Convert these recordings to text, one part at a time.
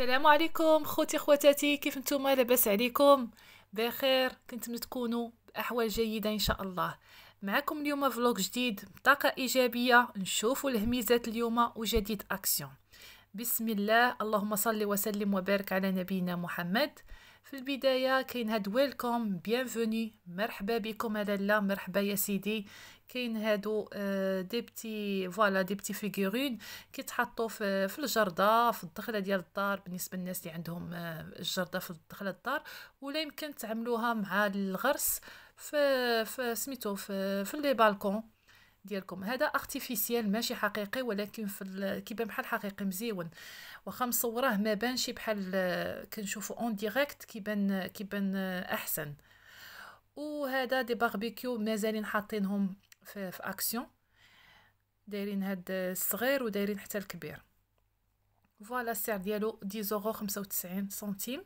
السلام عليكم خوتي خواتاتي كيف نتوما لاباس عليكم بخير كنتم تكونوا باحوال جيده ان شاء الله معكم اليوم فلوق جديد بطاقه ايجابيه نشوفوا الهميزات اليوم وجديد اكسيون بسم الله اللهم صل وسلم وبارك على نبينا محمد في البداية كاين هاد ويلكم بيانفوني مرحبا بكم هذا لا مرحبا يا سيدي كاين هادو آه، دي بتي فوالا دي بتي فيغورين كيتحطوا في في الجرده في الدخله ديال الدار بالنسبه للناس اللي عندهم آه، الجرده في الدخله الدار ولا يمكن تعملوها مع الغرس في, في سميتو في في لي بالكون ديالكم هذا ارتيفيسيال ماشي حقيقي ولكن في كيبان بحال حقيقي مزيون واخا مصوراه ما بانش بحال آه، كنشوفو اون ديريكت كيبان كيبان احسن وهذا دي باربيكيو مازالين حاطينهم في, في اكسيون دايرين هاد الصغير ودايرين حتى الكبير فوالا السعر ديالو 10.95 سنتيم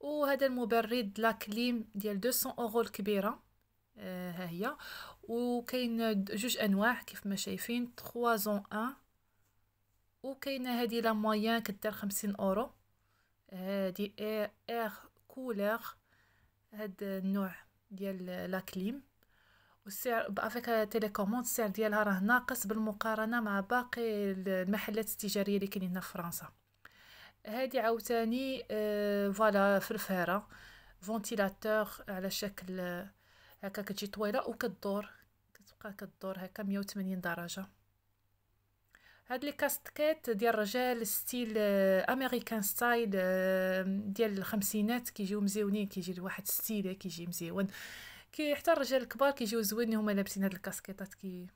وهذا المبرد لا كليم ديال 200 اورو الكبيره آه ها هي وكاين جوج انواع كيف ما شايفين 3 اون 1 وكاينه هذه لا مويان كدير 50 اورو هذه اير كولور هاد النوع ديال لا كليم والسعر بافيك تيليكوموند السعر ديالها راه ناقص بالمقارنه مع باقي المحلات التجاريه اللي كاينين هنا في فرنسا هذه عاوتاني آه، فوالا فرفاره فونتيلاتور على شكل هكا كتجي طويله وكدور كتبقى كدور هكا 180 درجه هاد لي كاستكيت ديال الرجال ستيل آه، امريكان ستايل آه، ديال الخمسينات كيجيو مزيونين كيجي لواحد ستيل كيجي مزيون كي حتى الرجال الكبار كيجيو زوينين هما لابسين هاد الكاسكيطات كي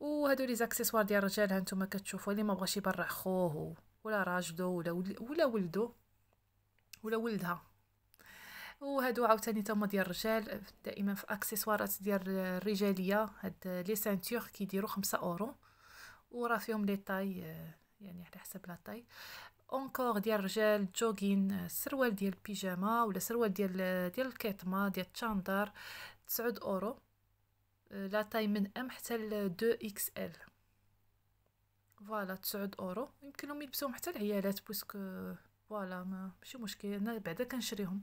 وهادو لي زاكسيسوار ديال الرجال ها نتوما كتشوفوا اللي ما بغاش يبرع خوه ولا راجلو ولا ولا ولدو ولا ولدها وهادو عاوتاني تما ديال الرجال دائما في اكسسوارات ديال الرجاليه هاد لي سانتور كيديروا خمسة اورو وراه فيهم لي طاي يعني على حسب لا طاي اونكور ديال الرجال جوغين سروال ديال البيجاما ولا سروال ديال ديال الكيطما ديال التشاندر 9 اورو لا تاي من ام حتى ل 2 اكس ال فوالا 9 اورو يمكنهم يلبسوهم حتى العيالات بوسكو فوالا ماشي مشكل انا بعدا كنشريهم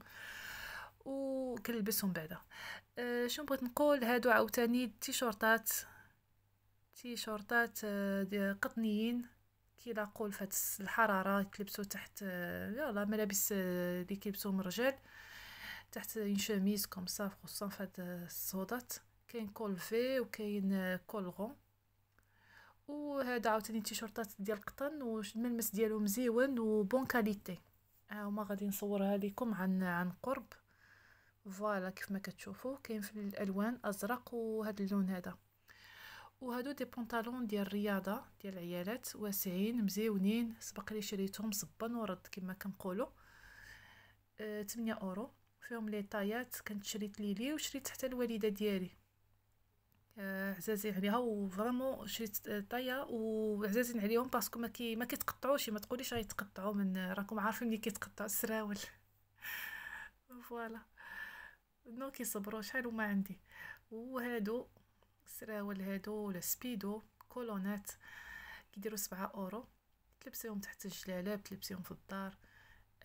وكنلبسهم بعدا شنو بغيت نقول هادو عاوتاني تيشورتات تيشورتات قطنيين كي لاقوا فهاد الحراره كلبسوا تحت آه، يلا ملابس اللي آه، كيلبسوهم الرجال تحت اون شوميز كوم سا خصوصا فهاد آه، الصودات كاين كولفي وكاين غون وهذا عاوتاني تيشورتات ديال القطن والملمس ديالو مزيون وبون كاليتي ها هما غادي نصورها لكم عن عن قرب فوالا كيف ما كتشوفوا كاين في الالوان ازرق وهذا اللون هذا وهادو دي بونطالون ديال الرياضه ديال العيالات واسعين مزيونين سبق لي شريتهم صبا ورد كما كنقولوا أه 8 اورو فيهم لي طايات كنت شريت ليلي وشريت حتى الوالده ديالي آه، عزازين عليها وفريمون شريت آه، طايه وعزازين عليهم باسكو ما كي ما كيتقطعوش ما تقوليش غيتقطعوا من راكم عارفين ملي كيتقطع السراول فوالا نو كيصبروا شحال وما عندي وهادو السراول هادو ولا سبيدو كولونات كيديروا سبعة اورو تلبسيهم تحت الجلالاب تلبسيهم في الدار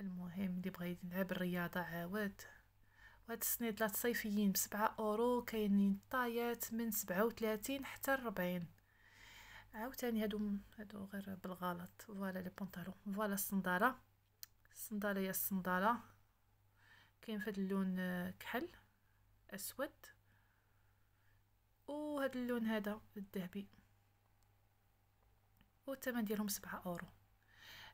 المهم اللي بغى يلعب الرياضه عاود وهاد السنيدلات صيفيين بسبعة اورو كاينين طايات من سبعة وثلاثين حتى ربعين عاوتاني هادو هادو غير بالغلط فوالا لي بونطالون فوالا الصنداله الصنداله هي الصنداله كاين فهاد اللون آه، كحل اسود وهذا اللون هذا الذهبي والثمن ديالهم سبعة اورو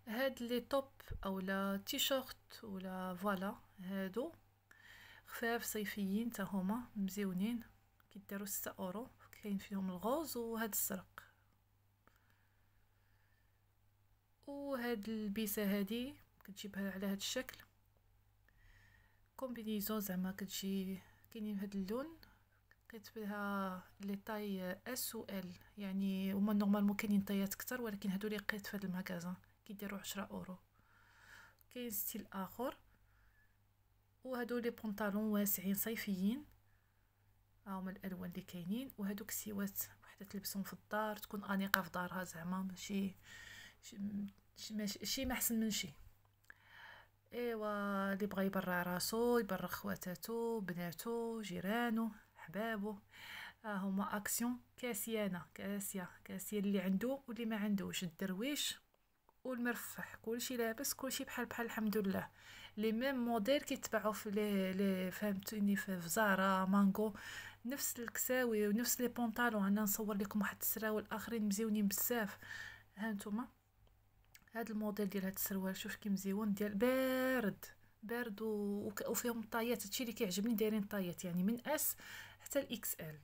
هاد لي توب اولا شورت ولا فوالا هادو خفاف صيفيين تا هما مزيونين كيداروا ستة اورو كاين فيهم الغوز وهاد الزرق وهاد البيسه هادي كتجيبها على هاد الشكل كومبينيزون زعما كتجي كاينين هاد اللون لقيت فيها لي طاي اس و ال يعني هما نورمالمون كاينين طايات كتر ولكن هادو لي لقيت في هاد المكازا كيديرو 10 اورو كاين ستيل اخر وهادو لي بونطالون واسعين صيفيين ها هما الالوان اللي كاينين وهادوك السيوات وحده تلبسهم في الدار تكون انيقه في دارها زعما ماشي شي ما احسن من شي ايوا اللي بغى يبرع راسو يبرع خواتاتو بناتو جيرانو أحبابه آه، هما أكسيون كاسيانة كاسية كاسية اللي عنده واللي ما عندوش الدرويش والمرفح كلشي لابس كلشي بحال بحال الحمد لله لي ميم موديل كيتباعوا في لي لي فهمتوني في زارا مانغو نفس الكساوي ونفس لي بونطالون انا نصور لكم واحد السراول اخرين مزيونين بزاف ها نتوما هاد الموديل ديال هاد السروال شوف كي مزيون ديال بارد بارد وفيهم الطايات هادشي اللي كيعجبني دايرين طايات يعني من اس حتى الاكس ال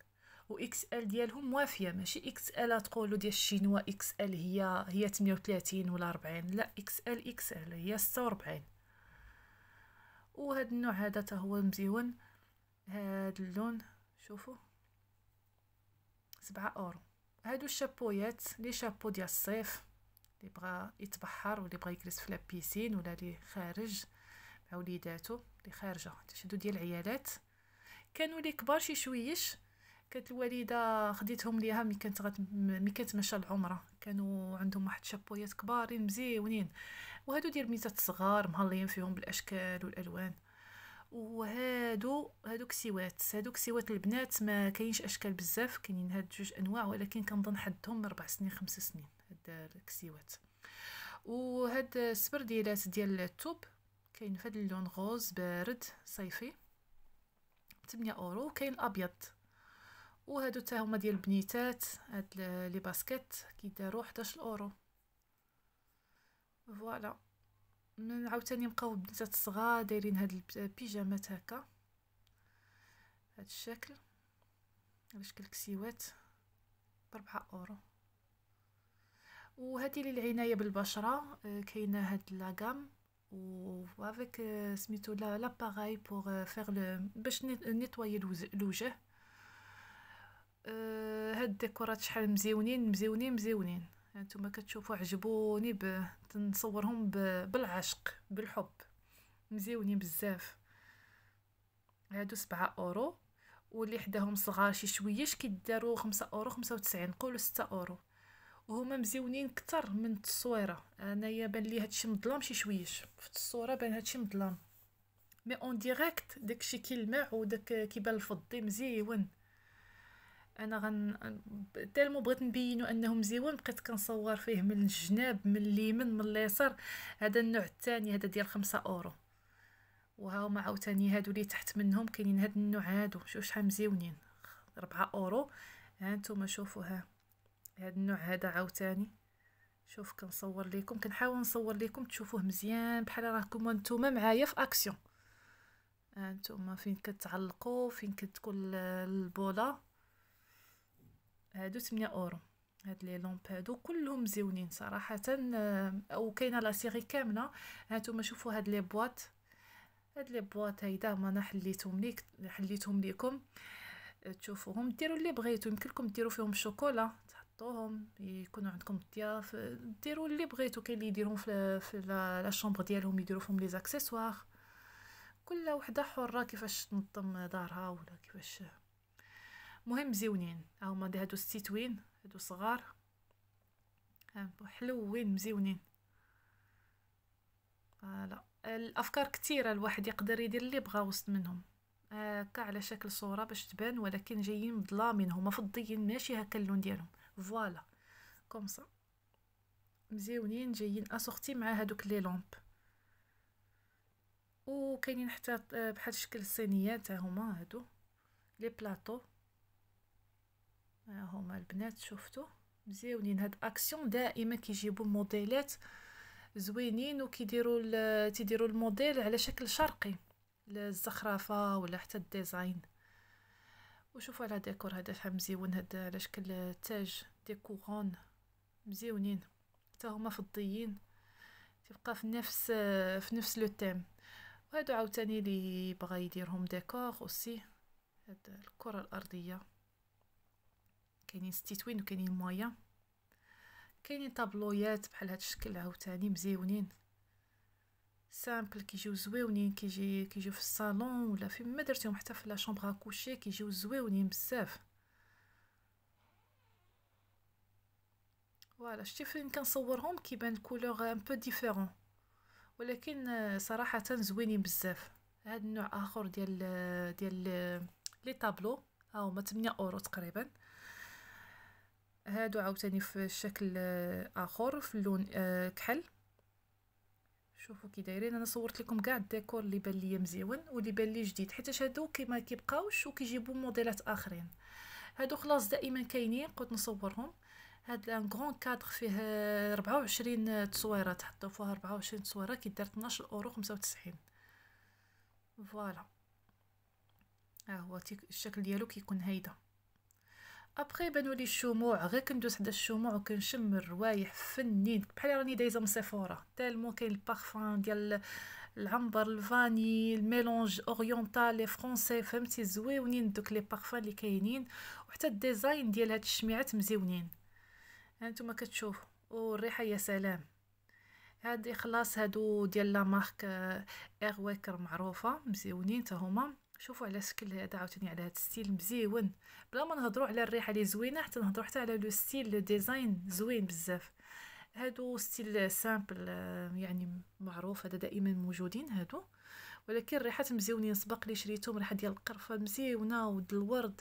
واكس ال ديالهم وافيه ماشي اكس ال تقولوا ديال الشينوا اكس ال هي هي 38 ولا 40 لا اكس ال اكس ال هي 46 وهذا النوع هذا حتى هو مزيون هذا اللون شوفوا سبعة اورو هادو الشابويات لي شابو ديال الصيف لي بغا يتبحر ولي بغا يجلس في لابيسين ولا لي خارج مع وليداتو لي خارجه تشدو ديال العيالات كانوا لي كبار شي شويش كانت الوالده خديتهم ليها مي كانت غت كانت كنتمشى العمره كانوا عندهم واحد شابويات كبارين مزيونين وهادو ديال ميزات صغار مهليين فيهم بالاشكال والالوان وهادو هادو كسيوات هادو كسيوات البنات ما كاينش اشكال بزاف كاينين هاد جوج انواع ولكن كنظن حدهم اربع سنين خمس سنين هاد الكسيوات وهاد السبرديلات ديال التوب كاين فهاد اللون غوز بارد صيفي 8 اورو وكاين الابيض وهادو حتى هما ديال البنيتات هاد لي باسكيت كيدارو 11 اورو فوالا من عاوتاني بقاو البنيتات الصغار دايرين هاد البيجامات هكا هاد الشكل على شكل كسيوات بربعة اورو وهذه للعنايه بالبشره آه، كاينه هاد لاغام وافيك سميتو لاباغاي faire le باش نيتوايي الوجه هاد الديكورات شحال مزيونين مزيونين مزيونين هانتوما كتشوفوا عجبوني ب... نصورهم ب... بالعشق بالحب مزيونين بزاف هادو سبعة اورو واللي حداهم صغار شي شويه كيداروا خمسة اورو خمسة وتسعين قولوا ستة اورو وهما مزيونين كتر من التصويره انايا بان لي هادشي مظلام شي شويش في التصويره بان هادشي مظلام مي اون ديريكت داكشي كيلمع وداك كيبان الفضي مزيون انا غن تالمو بغيت نبينو انه مزيون بقيت كنصور فيه من الجناب من اليمين من اليسار هذا النوع الثاني هذا ديال خمسة اورو وها هما عاوتاني هادو اللي تحت منهم كاينين هاد النوع هادو شوف شحال مزيونين ربعة اورو ها نتوما شوفوا ها هذا النوع هذا عاوتاني شوف كنصور لكم كنحاول نصور لكم تشوفوه مزيان بحال راكم نتوما معايا في اكسيون آه، انتوما فين كتعلقوا فين كتكون البوله هادو 8 اورو هاد لي لومب هادو كلهم زيونين صراحه آه، او كاينه لا سيري كامله هانتوما شوفوا هاد لي بواط هاد لي بواط هيدا هما انا حليتهم ليك حليتهم ليكم آه، تشوفوهم ديروا اللي بغيتو يمكن لكم ديروا فيهم الشوكولا تحطوهم يكونوا عندكم الضياف ديروا اللي بغيتو كاين اللي يديرهم في في لا شومبر ديالهم يديروا فيهم لي اكسسوار كل وحده حره كيفاش تنظم دارها ولا كيفاش مهم مزيونين هما هادو السيتوين هادو صغار حلوين مزيونين فوالا الافكار كثيره الواحد يقدر يدير اللي بغا وسط منهم هكا على شكل صوره باش تبان ولكن جايين مظلامين هما فضيين ماشي هكا اللون ديالهم فوالا كوم سا مزيونين جايين اسورتي مع هادوك لي لامب وكاينين حتى بحال شكل صينيات ها هما هادو لي بلاطو ها هما البنات شفتو مزيونين هاد اكسيون دائما كيجيبوا موديلات زوينين وكيديروا تيديروا الموديل على شكل شرقي الزخرفه ولا حتى الديزاين وشوفوا على ديكور هذا شحال مزيون هذا على شكل تاج ديكورون مزيونين حتى هما فضيين تبقى في نفس في نفس لو تيم وهادو عاوتاني اللي بغا يديرهم ديكور اوسي هاد الكره الارضيه كاينين ستيتوين وكاينين مويا كاينين طابلويات بحال هاد الشكل عاوتاني مزيونين سامبل كيجيو زويونين كيجي كيجيو في الصالون ولا في ما درتيهم حتى في لا شومبر اكوشي كيجيو زويونين بزاف فوالا شتي فين كنصورهم كيبان كولور ان بو ديفيرون ولكن صراحه زوينين بزاف هاد النوع اخر ديال ديال لي طابلو ها هما 8 اورو تقريبا هادو عاوتاني في شكل اخر في اللون كحل شوفوا كي دايرين انا صورت لكم كاع الديكور اللي بان ليا مزيون واللي بان لي جديد حيت هادو كيما كيبقاوش وكيجيبوا موديلات اخرين هادو خلاص دائما كاينين قلت نصورهم هاد لان غون كادر فيه 24 تصويره تحطوا فيها 24 تصويره كيدار 12 اورو 95 فوالا ها هو الشكل ديالو كيكون هايده ابخي لي الشموع غير كندوز حدا الشموع وكنشم الروايح فنين بحال راني دايزه من سيفورا كاين البارفان ديال العنبر الفاني الميلونج اوريونتال لي فرونسي فهمتي زويونين دوك لي بارفان اللي كاينين وحتى الديزاين ديال هاد الشميعات مزيونين هانتوما كتشوفوا والريحه يا سلام هاد خلاص هادو ديال لا مارك اير معروفه مزيونين حتى هما شوفوا على شكل هذا عاوتاني على هذا الستيل مزيون بلا ما نهضروا على الريحه اللي زوينه حتى نهضروا حتى على لو ستيل لو ديزاين زوين بزاف هادو ستيل سامبل آه، يعني معروف هذا دائما موجودين هادو ولكن الريحات مزيونين سبق لي شريتهم ريحه ديال القرفه مزيونه ود الورد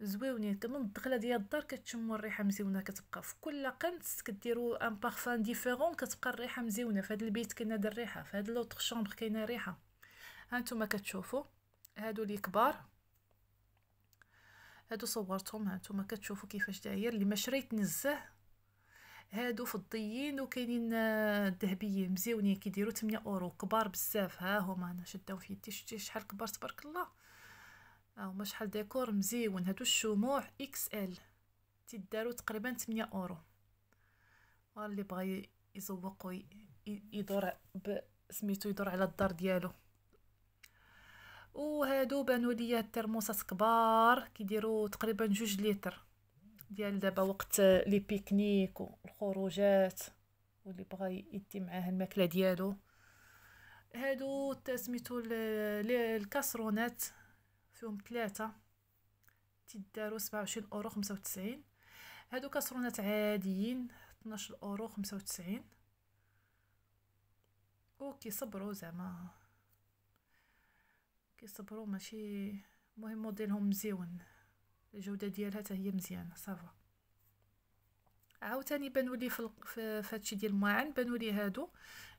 زويونين من الدخله ديال الدار كتشموا الريحه مزيونه كتبقى في كل قنت كديروا ان بارفان ديفيرون كتبقى الريحه مزيونه في هذا البيت كاينه الريحه في هذا لوطر شومبر كاينه ريحه هانتوما كتشوفوا هادو لي كبار هادو صورتهم هانتوما كتشوفوا كيفاش داير اللي ما شريت نزه هادو فضيين وكاينين آه، الذهبيين مزيونين كيديروا 8 اورو كبار بزاف ها هما انا شداو في يدي شتي شحال كبار تبارك الله ها هما شحال ديكور مزيون هادو الشموع اكس ال تيداروا تقريبا 8 اورو واللي بغى يزوق يدور سميتو يدور على الدار ديالو وهادو بانوا ليا الترموسات كبار كيديروا تقريبا جوج لتر ديال دابا وقت لي بيكنيك والخروجات واللي بغا يدي معاه الماكله ديالو هادو تسميتو الكاسرونات فيهم ثلاثه سبعة وعشرين اورو خمسة وتسعين هادو كاسرونات عاديين 12 اورو خمسة وتسعين وكيصبرو زعما كيصبروا ماشي مهم موديلهم مزيون الجوده ديالها حتى هي مزيانه صافا عاوتاني بانوا لي في هادشي ديال الماعن بانوا لي هادو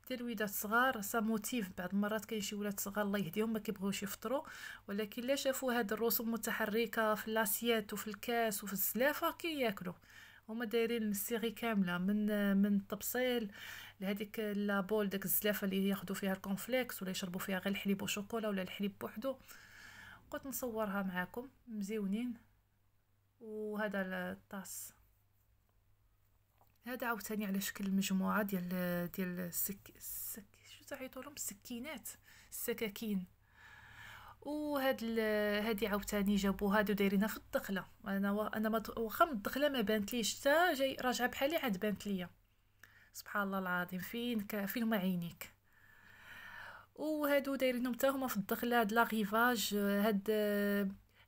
ديال الوليدات صغار سا موتيف بعض المرات كاين شي ولاد صغار الله يهديهم ما كيبغيوش يفطروا ولكن لا شافوا هاد الرسوم المتحركه في لاسيات وفي الكاس وفي الزلافه كياكلوا كي هما دايرين السيغي كامله من من الطبصيل لهذيك لابول داك الزلافه اللي ياخذوا فيها الكونفليكس ولا يشربوا فيها غير الحليب وشوكولا ولا الحليب بوحدو قلت نصورها معاكم مزيونين وهذا الطاس هذا عاوتاني على شكل مجموعه ديال ديال السك السك شو تعيطوا لهم السكينات السكاكين وهاد هادي عاوتاني جابوها هادو دايرينها في الدخله انا و... انا ما واخا من الدخله ما ليش حتى جاي راجعه بحالي عاد بانت ليا سبحان الله العظيم فين ك... فين ما عينيك وهادو دايرينهم حتى هما في الدخله هاد لاغيفاج هاد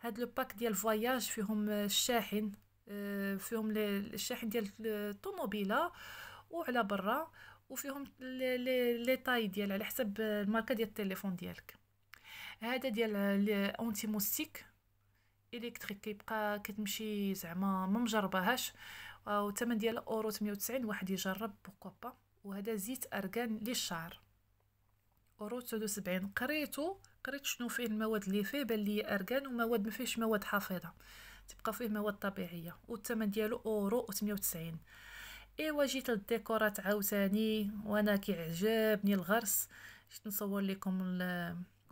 هاد لو باك ديال فواياج فيهم الشاحن فيهم الشاحن ديال الطوموبيله وعلى برا وفيهم لي تاي ديال على حسب الماركه ديال التليفون ديالك هذا ديال اونتي موستيك الكتريك كيبقى كتمشي زعما ما مجرباهاش آه، والثمن ديال اورو 98 واحد يجرب بوكو با وهذا زيت ارغان للشعر اورو 79 قريتو قريت شنو فيه المواد اللي فيه بان لي ارغان ومواد ما فيهش مواد حافظه تبقى فيه مواد طبيعيه والثمن ديالو اورو 98 ايوا جيت للديكورات عاوتاني وانا كيعجبني الغرس جيت نصور لكم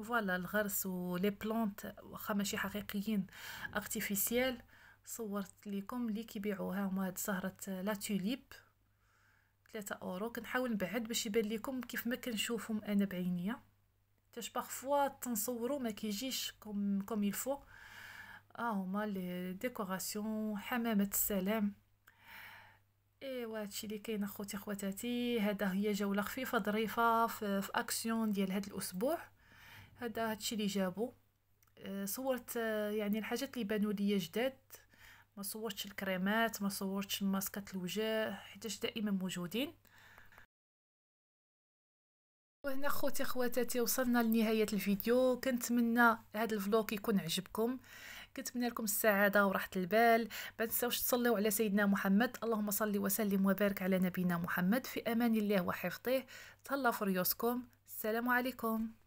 فوالا الغرس ولي بلونت واخا ماشي حقيقيين ارتيفيسيال صورت لكم اللي كيبيعوها هما هاد زهره لا توليب ثلاثة اورو كنحاول نبعد باش يبان لكم كيف ما كنشوفهم انا بعينيا حتى بارفوا تنصورو ما كيجيش كوم كوم يلفو ها هما لي ديكوراسيون حمامه السلام ايوا هادشي اللي كاين اخوتي خواتاتي هذا هي جوله خفيفه ظريفه في, في اكسيون ديال هاد الاسبوع هذا هادشي اللي جابو آه، صورت آه، يعني الحاجات اللي بانوا لي جداد ما صورتش الكريمات ما صورتش ماسكات الوجه حيتاش دائما موجودين وهنا خوتي خواتاتي وصلنا لنهايه الفيديو كنتمنى هذا الفلوق يكون عجبكم كنتمنى لكم السعاده وراحه البال ما تنساوش تصليو على سيدنا محمد اللهم صل وسلم وبارك على نبينا محمد في امان الله وحفظه تهلا فريوسكم السلام عليكم